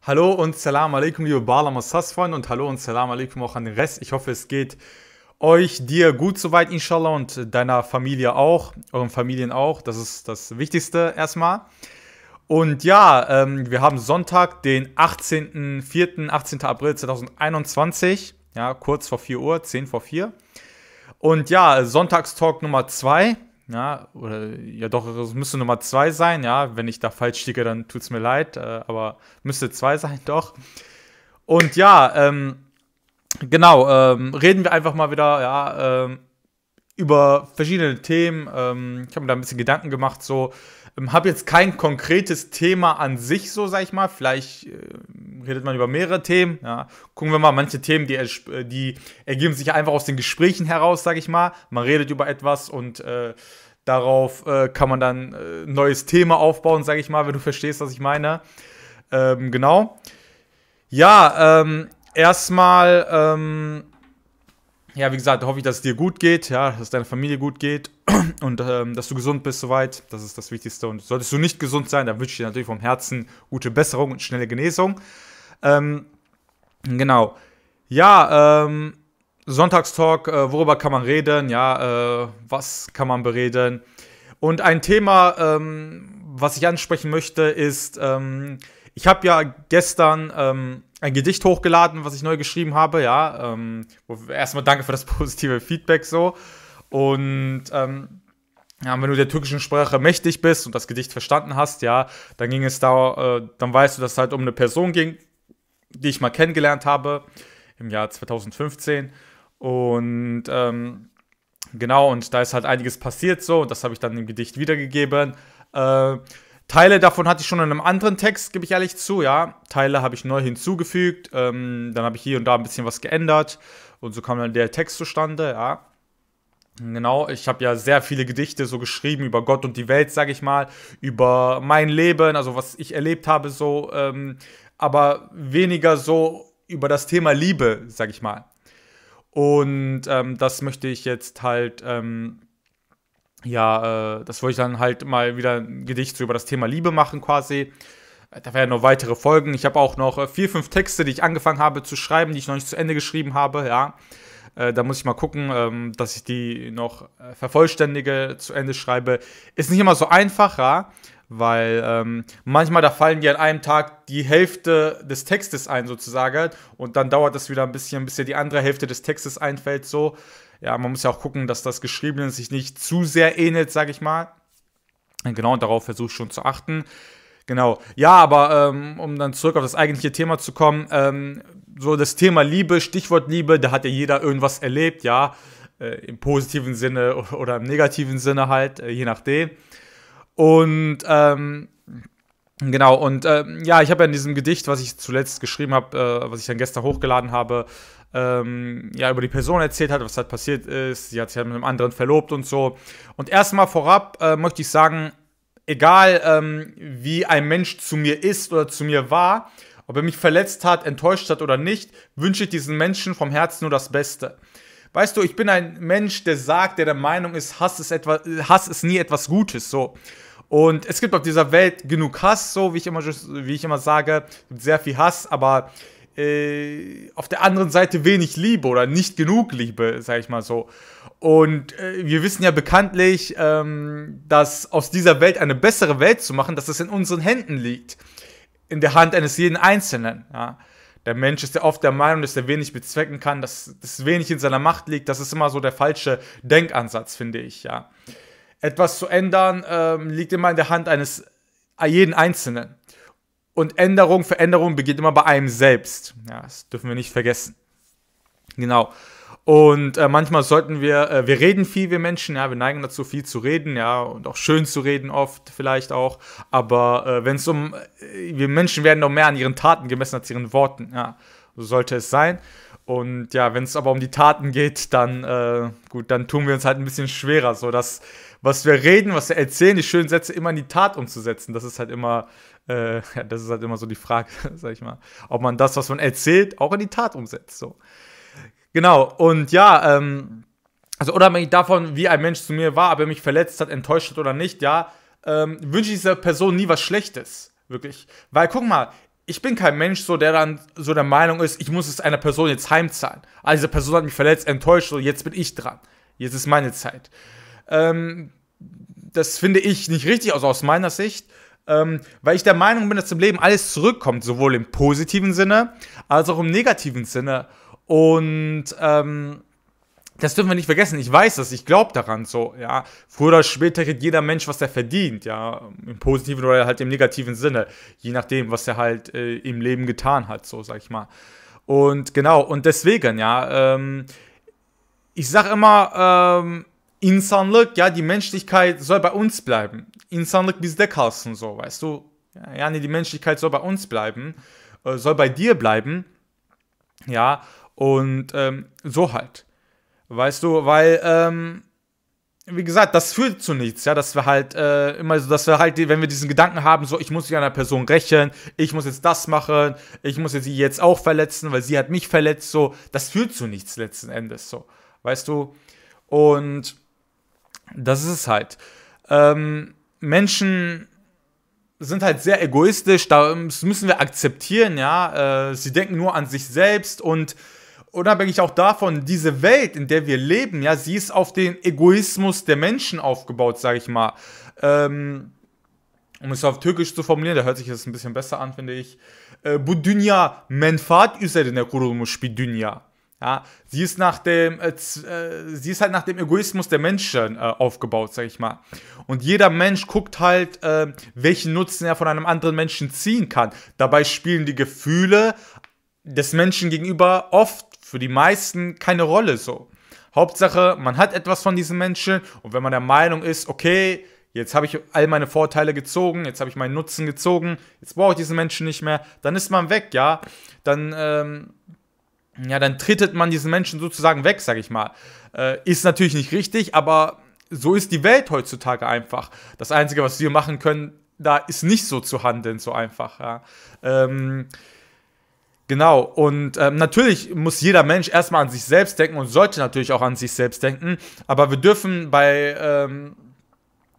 Hallo und Salam alaikum, liebe Bala Assas-Freunde und hallo und Salam alaikum auch an den Rest. Ich hoffe, es geht euch, dir gut soweit, inshallah, und deiner Familie auch, euren Familien auch. Das ist das Wichtigste erstmal. Und ja, ähm, wir haben Sonntag, den 18.04., 18. April 2021, ja, kurz vor 4 Uhr, 10 vor 4. Und ja, Sonntagstalk Nummer 2 ja, oder ja doch, es müsste Nummer zwei sein, ja, wenn ich da falsch liege, dann tut es mir leid, äh, aber müsste zwei sein, doch. Und ja, ähm, genau, ähm, reden wir einfach mal wieder, ja, ähm, über verschiedene Themen. Ähm, ich habe mir da ein bisschen Gedanken gemacht, so, ähm, Habe jetzt kein konkretes Thema an sich, so sag ich mal. Vielleicht äh, redet man über mehrere Themen. Ja. Gucken wir mal, manche Themen, die, äh, die ergeben sich einfach aus den Gesprächen heraus, sag ich mal. Man redet über etwas und äh, darauf äh, kann man dann ein äh, neues Thema aufbauen, sag ich mal, wenn du verstehst, was ich meine. Ähm, genau. Ja, ähm, erstmal. Ähm, ja, wie gesagt, hoffe ich, dass es dir gut geht, ja, dass deiner Familie gut geht und ähm, dass du gesund bist soweit. Das ist das Wichtigste. Und solltest du nicht gesund sein, dann wünsche ich dir natürlich vom Herzen gute Besserung und schnelle Genesung. Ähm, genau. Ja, ähm, Sonntagstalk, äh, worüber kann man reden? Ja, äh, was kann man bereden? Und ein Thema, ähm, was ich ansprechen möchte, ist, ähm, ich habe ja gestern ähm, ein Gedicht hochgeladen, was ich neu geschrieben habe, ja. Ähm, erstmal danke für das positive Feedback so. Und ähm, ja, wenn du der türkischen Sprache mächtig bist und das Gedicht verstanden hast, ja, dann ging es da, äh, dann weißt du, dass es halt um eine Person ging, die ich mal kennengelernt habe im Jahr 2015. Und ähm, genau, und da ist halt einiges passiert so, und das habe ich dann im Gedicht wiedergegeben. Äh, Teile davon hatte ich schon in einem anderen Text, gebe ich ehrlich zu, ja. Teile habe ich neu hinzugefügt, ähm, dann habe ich hier und da ein bisschen was geändert und so kam dann der Text zustande, ja. Genau, ich habe ja sehr viele Gedichte so geschrieben über Gott und die Welt, sage ich mal, über mein Leben, also was ich erlebt habe, so, ähm, aber weniger so über das Thema Liebe, sage ich mal. Und ähm, das möchte ich jetzt halt ähm, ja, äh, das wollte ich dann halt mal wieder ein Gedicht so über das Thema Liebe machen quasi. Äh, da werden noch weitere Folgen. Ich habe auch noch äh, vier, fünf Texte, die ich angefangen habe zu schreiben, die ich noch nicht zu Ende geschrieben habe, ja. Äh, da muss ich mal gucken, ähm, dass ich die noch äh, vervollständige, zu Ende schreibe. Ist nicht immer so einfach, ja weil ähm, manchmal da fallen dir an einem Tag die Hälfte des Textes ein sozusagen und dann dauert das wieder ein bisschen, bis dir die andere Hälfte des Textes einfällt so. Ja, man muss ja auch gucken, dass das Geschriebene sich nicht zu sehr ähnelt, sag ich mal. Genau, und darauf versuche ich schon zu achten. Genau. Ja, aber ähm, um dann zurück auf das eigentliche Thema zu kommen, ähm, so das Thema Liebe, Stichwort Liebe, da hat ja jeder irgendwas erlebt, ja, äh, im positiven Sinne oder im negativen Sinne halt, äh, je nachdem. Und ähm, genau, und ähm, ja, ich habe ja in diesem Gedicht, was ich zuletzt geschrieben habe, äh, was ich dann gestern hochgeladen habe, ähm, ja, über die Person erzählt hat, was halt passiert ist. Sie hat sich halt mit einem anderen verlobt und so. Und erstmal vorab äh, möchte ich sagen, egal ähm, wie ein Mensch zu mir ist oder zu mir war, ob er mich verletzt hat, enttäuscht hat oder nicht, wünsche ich diesen Menschen vom Herzen nur das Beste. Weißt du, ich bin ein Mensch, der sagt, der der Meinung ist, Hass ist, etwa, Hass ist nie etwas Gutes, so. Und es gibt auf dieser Welt genug Hass, so wie ich immer, wie ich immer sage, sehr viel Hass, aber äh, auf der anderen Seite wenig Liebe oder nicht genug Liebe, sage ich mal so. Und äh, wir wissen ja bekanntlich, ähm, dass aus dieser Welt eine bessere Welt zu machen, dass es in unseren Händen liegt, in der Hand eines jeden Einzelnen. Ja. Der Mensch ist ja oft der Meinung, dass er wenig bezwecken kann, dass, dass wenig in seiner Macht liegt. Das ist immer so der falsche Denkansatz, finde ich, ja. Etwas zu ändern ähm, liegt immer in der Hand eines jeden Einzelnen. Und Änderung, Veränderung beginnt immer bei einem selbst. Ja, das dürfen wir nicht vergessen. Genau. Und äh, manchmal sollten wir, äh, wir reden viel, wir Menschen, ja, wir neigen dazu, viel zu reden, ja, und auch schön zu reden oft vielleicht auch. Aber äh, wenn es um, äh, wir Menschen werden noch mehr an ihren Taten gemessen als ihren Worten, ja, so sollte es sein. Und ja, wenn es aber um die Taten geht, dann äh, gut, dann tun wir uns halt ein bisschen schwerer, so dass was wir reden, was wir erzählen, die schönen Sätze immer in die Tat umzusetzen. Das ist halt immer, äh, ja, das ist halt immer so die Frage, sag ich mal, ob man das, was man erzählt, auch in die Tat umsetzt. So genau. Und ja, ähm, also unabhängig davon, wie ein Mensch zu mir war, ob er mich verletzt hat, enttäuscht hat oder nicht, ja, ähm, wünsche ich dieser Person nie was Schlechtes. Wirklich. Weil, guck mal, ich bin kein Mensch, so der dann so der Meinung ist, ich muss es einer Person jetzt heimzahlen. Also diese Person hat mich verletzt, enttäuscht, so jetzt bin ich dran. Jetzt ist meine Zeit. Ähm, das finde ich nicht richtig, also aus meiner Sicht. Ähm, weil ich der Meinung bin, dass im Leben alles zurückkommt, sowohl im positiven Sinne als auch im negativen Sinne. Und ähm, das dürfen wir nicht vergessen. Ich weiß das, ich glaube daran. So, ja, früher oder später kriegt jeder Mensch, was er verdient, ja, im positiven oder halt im negativen Sinne, je nachdem, was er halt äh, im Leben getan hat, so sag ich mal. Und genau, und deswegen, ja, ähm, ich sag immer, ähm, insanlık, ja, die Menschlichkeit soll bei uns bleiben. Insanlık bizde kalsın, so, weißt du? Ja, nee, die Menschlichkeit soll bei uns bleiben, äh, soll bei dir bleiben, ja, und ähm, so halt. Weißt du, weil, ähm, wie gesagt, das führt zu nichts, ja, dass wir halt äh, immer so, dass wir halt, wenn wir diesen Gedanken haben, so, ich muss mich einer Person rächen, ich muss jetzt das machen, ich muss jetzt sie jetzt auch verletzen, weil sie hat mich verletzt, so, das führt zu nichts letzten Endes, so, weißt du? Und das ist es halt. Ähm, Menschen sind halt sehr egoistisch, das müssen wir akzeptieren, ja, äh, sie denken nur an sich selbst und unabhängig auch davon, diese Welt, in der wir leben, ja, sie ist auf den Egoismus der Menschen aufgebaut, sage ich mal. Ähm, um es auf Türkisch zu formulieren, da hört sich das ein bisschen besser an, finde ich. Äh, bu dünya menfaat üzerine kurulmuş bir dünya. Ja, sie ist nach dem, äh, äh, sie ist halt nach dem Egoismus der Menschen äh, aufgebaut, sag ich mal. Und jeder Mensch guckt halt, äh, welchen Nutzen er von einem anderen Menschen ziehen kann. Dabei spielen die Gefühle des Menschen gegenüber oft für die meisten keine Rolle so. Hauptsache, man hat etwas von diesen Menschen und wenn man der Meinung ist, okay, jetzt habe ich all meine Vorteile gezogen, jetzt habe ich meinen Nutzen gezogen, jetzt brauche ich diesen Menschen nicht mehr, dann ist man weg, ja. Dann, ähm, ja, dann trittet man diesen Menschen sozusagen weg, sage ich mal. Äh, ist natürlich nicht richtig, aber so ist die Welt heutzutage einfach. Das Einzige, was wir machen können, da ist nicht so zu handeln, so einfach, ja. Ähm, Genau, und ähm, natürlich muss jeder Mensch erstmal an sich selbst denken und sollte natürlich auch an sich selbst denken, aber wir dürfen bei ähm,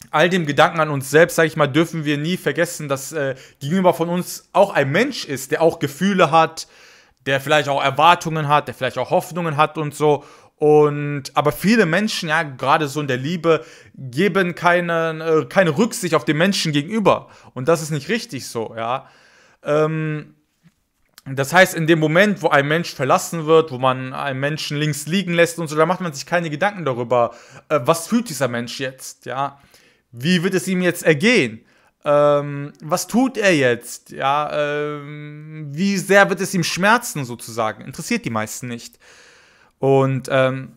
all dem Gedanken an uns selbst, sage ich mal, dürfen wir nie vergessen, dass äh, gegenüber von uns auch ein Mensch ist, der auch Gefühle hat, der vielleicht auch Erwartungen hat, der vielleicht auch Hoffnungen hat und so. Und aber viele Menschen, ja, gerade so in der Liebe, geben keine, äh, keine Rücksicht auf den Menschen gegenüber. Und das ist nicht richtig so, ja. Ähm, das heißt, in dem Moment, wo ein Mensch verlassen wird, wo man einen Menschen links liegen lässt und so, da macht man sich keine Gedanken darüber, äh, was fühlt dieser Mensch jetzt, ja? Wie wird es ihm jetzt ergehen? Ähm, was tut er jetzt? Ja, ähm, wie sehr wird es ihm schmerzen sozusagen? Interessiert die meisten nicht. Und ähm,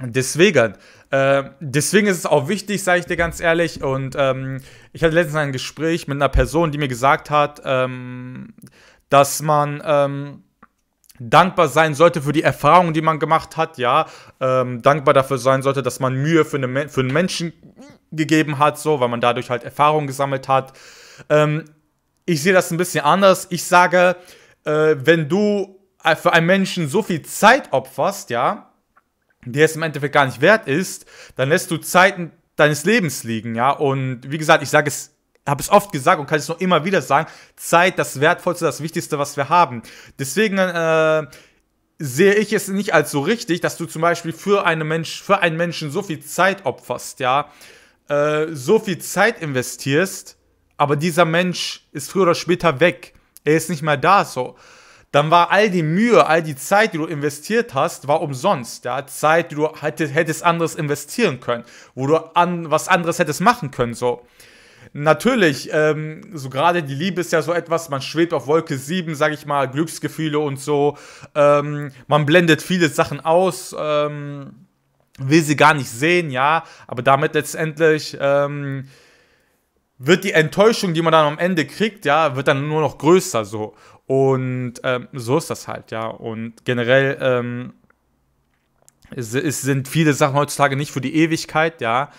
deswegen, äh, deswegen ist es auch wichtig, sage ich dir ganz ehrlich. Und ähm, ich hatte letztens ein Gespräch mit einer Person, die mir gesagt hat, ähm, dass man ähm, dankbar sein sollte für die Erfahrungen, die man gemacht hat, ja, ähm, dankbar dafür sein sollte, dass man Mühe für, eine, für einen Menschen gegeben hat, so, weil man dadurch halt Erfahrungen gesammelt hat. Ähm, ich sehe das ein bisschen anders. Ich sage, äh, wenn du äh, für einen Menschen so viel Zeit opferst, ja, der es im Endeffekt gar nicht wert ist, dann lässt du Zeiten deines Lebens liegen, ja. Und wie gesagt, ich sage es habe es oft gesagt und kann es noch immer wieder sagen, Zeit, das Wertvollste, das Wichtigste, was wir haben. Deswegen äh, sehe ich es nicht als so richtig, dass du zum Beispiel für, eine Mensch, für einen Menschen so viel Zeit opferst, ja, äh, so viel Zeit investierst, aber dieser Mensch ist früher oder später weg. Er ist nicht mehr da, so. Dann war all die Mühe, all die Zeit, die du investiert hast, war umsonst. Ja, Zeit, die du hättest anderes investieren können, wo du an, was anderes hättest machen können, so. Natürlich, ähm, so gerade die Liebe ist ja so etwas, man schwebt auf Wolke 7, sag ich mal, Glücksgefühle und so. Ähm, man blendet viele Sachen aus, ähm, will sie gar nicht sehen, ja, aber damit letztendlich ähm, wird die Enttäuschung, die man dann am Ende kriegt, ja, wird dann nur noch größer so. Und ähm, so ist das halt, ja. Und generell ähm, es, es sind viele Sachen heutzutage nicht für die Ewigkeit, ja.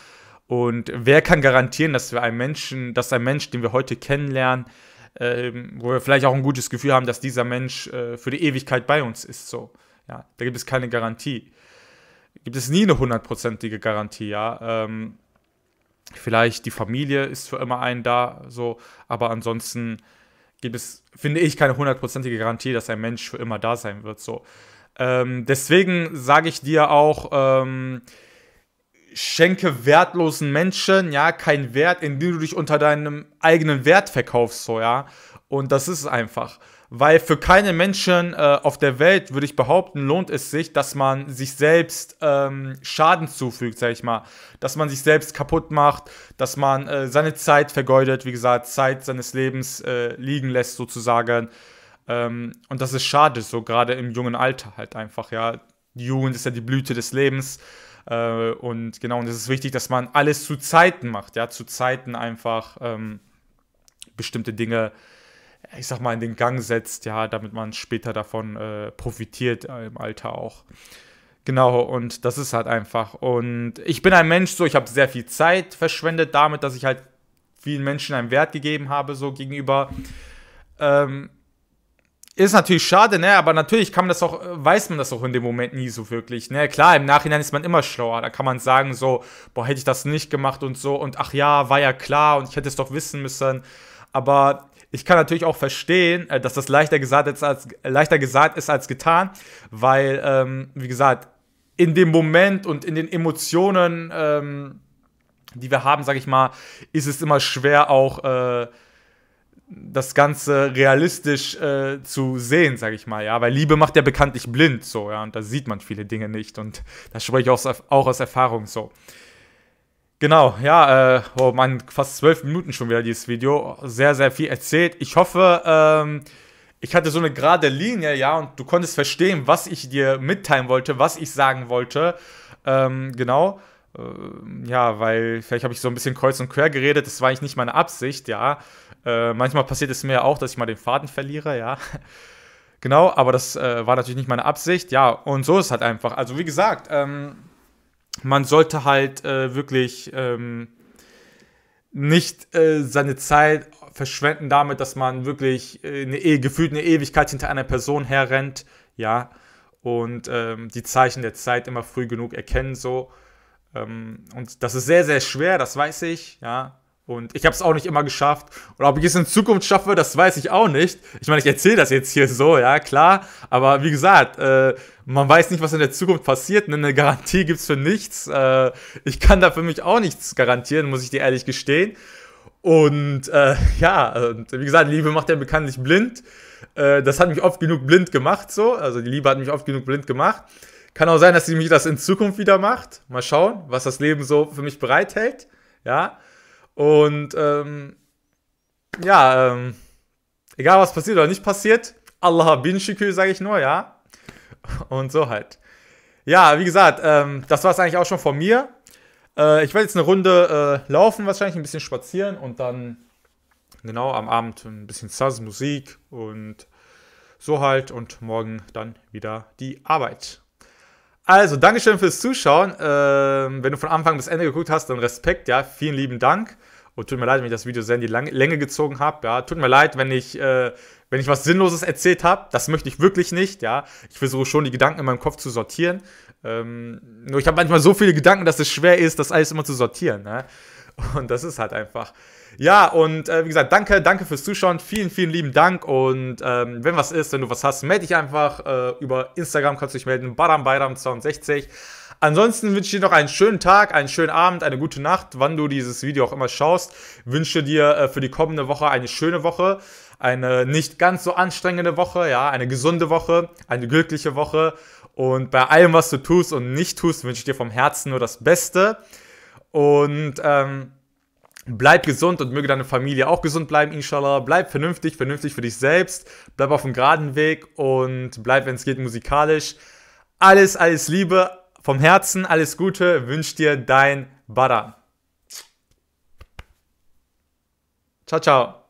Und wer kann garantieren, dass wir einen Menschen, dass ein Mensch, den wir heute kennenlernen, ähm, wo wir vielleicht auch ein gutes Gefühl haben, dass dieser Mensch äh, für die Ewigkeit bei uns ist, so. Ja, da gibt es keine Garantie. Gibt es nie eine hundertprozentige Garantie, ja. Ähm, vielleicht die Familie ist für immer einen da, so, aber ansonsten gibt es, finde ich, keine hundertprozentige Garantie, dass ein Mensch für immer da sein wird, so. Ähm, deswegen sage ich dir auch, ähm, schenke wertlosen Menschen, ja, keinen Wert, indem du dich unter deinem eigenen Wert verkaufst, so, ja. Und das ist es einfach. Weil für keine Menschen äh, auf der Welt, würde ich behaupten, lohnt es sich, dass man sich selbst ähm, Schaden zufügt, sag ich mal. Dass man sich selbst kaputt macht, dass man äh, seine Zeit vergeudet, wie gesagt, Zeit seines Lebens äh, liegen lässt, sozusagen. Ähm, und das ist schade, so gerade im jungen Alter halt einfach, ja. Die Jugend ist ja die Blüte des Lebens. Äh, und genau, und es ist wichtig, dass man alles zu Zeiten macht, ja, zu Zeiten einfach ähm, bestimmte Dinge, ich sag mal, in den Gang setzt, ja, damit man später davon äh, profitiert äh, im Alter auch. Genau, und das ist halt einfach. Und ich bin ein Mensch, so ich habe sehr viel Zeit verschwendet damit, dass ich halt vielen Menschen einen Wert gegeben habe, so gegenüber. Ähm, ist natürlich schade, ne? Aber natürlich kann man das auch, äh, weiß man das auch in dem Moment nie so wirklich, ne? Klar, im Nachhinein ist man immer schlauer. Da kann man sagen, so, boah, hätte ich das nicht gemacht und so und ach ja, war ja klar und ich hätte es doch wissen müssen. Aber ich kann natürlich auch verstehen, äh, dass das leichter gesagt ist als, leichter gesagt ist als getan, weil, ähm, wie gesagt, in dem Moment und in den Emotionen, ähm, die wir haben, sag ich mal, ist es immer schwer auch, äh, das Ganze realistisch äh, zu sehen, sage ich mal, ja, weil Liebe macht ja bekanntlich blind, so, ja, und da sieht man viele Dinge nicht und das spreche ich auch, auch aus Erfahrung, so. Genau, ja, äh, oh man, fast zwölf Minuten schon wieder dieses Video, sehr, sehr viel erzählt. Ich hoffe, ähm, ich hatte so eine gerade Linie, ja, und du konntest verstehen, was ich dir mitteilen wollte, was ich sagen wollte, ähm, genau ähm, ja, weil vielleicht habe ich so ein bisschen kreuz und quer geredet, das war eigentlich nicht meine Absicht, ja. Äh, manchmal passiert es mir auch, dass ich mal den Faden verliere, ja. genau, aber das äh, war natürlich nicht meine Absicht, ja. Und so ist es halt einfach. Also wie gesagt, ähm, man sollte halt äh, wirklich ähm, nicht äh, seine Zeit verschwenden damit, dass man wirklich äh, eine e gefühlt eine Ewigkeit hinter einer Person herrennt, ja. Und ähm, die Zeichen der Zeit immer früh genug erkennen, so. Ähm, und das ist sehr, sehr schwer, das weiß ich, ja und ich habe es auch nicht immer geschafft. Und ob ich es in Zukunft schaffe, das weiß ich auch nicht. Ich meine, ich erzähle das jetzt hier so, ja, klar. Aber wie gesagt, äh, man weiß nicht, was in der Zukunft passiert. Eine Garantie gibt es für nichts. Äh, ich kann da für mich auch nichts garantieren, muss ich dir ehrlich gestehen. Und äh, ja, und wie gesagt, Liebe macht ja bekanntlich blind. Äh, das hat mich oft genug blind gemacht, so. Also die Liebe hat mich oft genug blind gemacht. Kann auch sein, dass sie mich das in Zukunft wieder macht. Mal schauen, was das Leben so für mich bereithält. Ja. Und ähm, ja, ähm, egal was passiert oder nicht passiert, Allah bin Shikü, sage ich nur, ja. Und so halt. Ja, wie gesagt, ähm, das war es eigentlich auch schon von mir. Äh, ich werde jetzt eine Runde äh, laufen, wahrscheinlich ein bisschen spazieren und dann genau am Abend ein bisschen Saz, Musik und so halt und morgen dann wieder die Arbeit. Also, Dankeschön fürs Zuschauen. Ähm, wenn du von Anfang bis Ende geguckt hast, dann Respekt, ja. Vielen lieben Dank. Und tut mir leid, wenn ich das Video sehr in die Länge gezogen habe. Ja, tut mir leid, wenn ich, äh, wenn ich was Sinnloses erzählt habe. Das möchte ich wirklich nicht. Ja, ich versuche schon die Gedanken in meinem Kopf zu sortieren. Ähm, nur ich habe manchmal so viele Gedanken, dass es schwer ist, das alles immer zu sortieren. Ne? Und das ist halt einfach. Ja, und äh, wie gesagt, danke, danke fürs Zuschauen. Vielen, vielen lieben Dank. Und ähm, wenn was ist, wenn du was hast, melde dich einfach. Äh, über Instagram kannst du dich melden. BadamBeiram62. Ansonsten wünsche ich dir noch einen schönen Tag, einen schönen Abend, eine gute Nacht, wann du dieses Video auch immer schaust. Wünsche dir äh, für die kommende Woche eine schöne Woche, eine nicht ganz so anstrengende Woche, ja, eine gesunde Woche, eine glückliche Woche. Und bei allem, was du tust und nicht tust, wünsche ich dir vom Herzen nur das Beste. Und ähm, bleib gesund und möge deine Familie auch gesund bleiben, inshallah. Bleib vernünftig, vernünftig für dich selbst. Bleib auf dem geraden Weg und bleib, wenn es geht, musikalisch. Alles, alles Liebe vom Herzen, alles Gute wünscht dir dein Bada. Ciao, ciao.